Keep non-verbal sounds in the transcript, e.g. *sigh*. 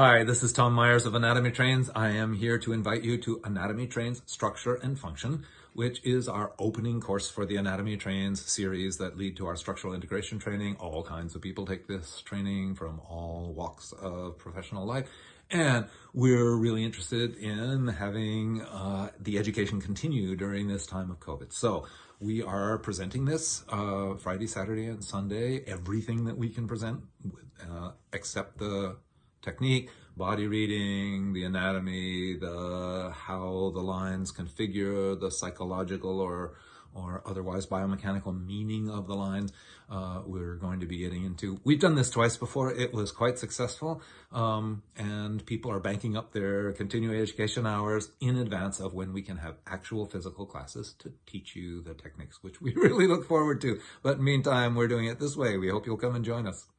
Hi, this is Tom Myers of Anatomy Trains. I am here to invite you to Anatomy Trains Structure and Function, which is our opening course for the Anatomy Trains series that lead to our structural integration training. All kinds of people take this training from all walks of professional life. And we're really interested in having uh, the education continue during this time of COVID. So we are presenting this uh, Friday, Saturday, and Sunday, everything that we can present, uh, except the technique, body reading, the anatomy, the how the lines configure, the psychological or or otherwise biomechanical meaning of the lines uh, we're going to be getting into. We've done this twice before. It was quite successful, um, and people are banking up their continuing education hours in advance of when we can have actual physical classes to teach you the techniques, which we *laughs* really look forward to. But meantime, we're doing it this way. We hope you'll come and join us.